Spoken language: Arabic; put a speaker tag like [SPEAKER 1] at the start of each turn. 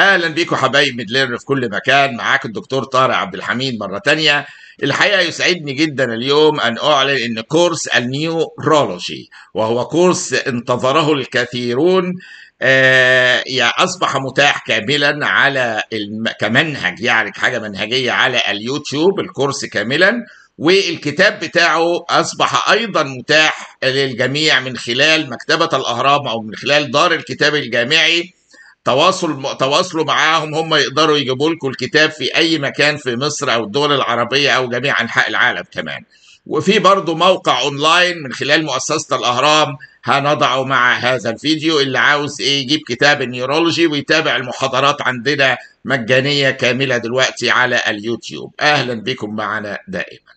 [SPEAKER 1] اهلا بيكم حبايب ميدليرن في كل مكان معاك الدكتور طارق عبد الحميد مره تانية الحقيقه يسعدني جدا اليوم ان اعلن ان كورس النيورولوجي وهو كورس انتظره الكثيرون آه اصبح متاح كاملا على الم... كمنهج يعني حاجه منهجيه على اليوتيوب الكورس كاملا والكتاب بتاعه اصبح ايضا متاح للجميع من خلال مكتبه الاهرام او من خلال دار الكتاب الجامعي تواصل تواصلوا معاهم هم يقدروا يجيبوا لكم الكتاب في اي مكان في مصر او الدول العربيه او جميع انحاء العالم كمان وفي برضه موقع اونلاين من خلال مؤسسه الاهرام هنضعه مع هذا الفيديو اللي عاوز ايه يجيب كتاب النيورولوجي ويتابع المحاضرات عندنا مجانيه كامله دلوقتي على اليوتيوب
[SPEAKER 2] اهلا بكم معنا دائما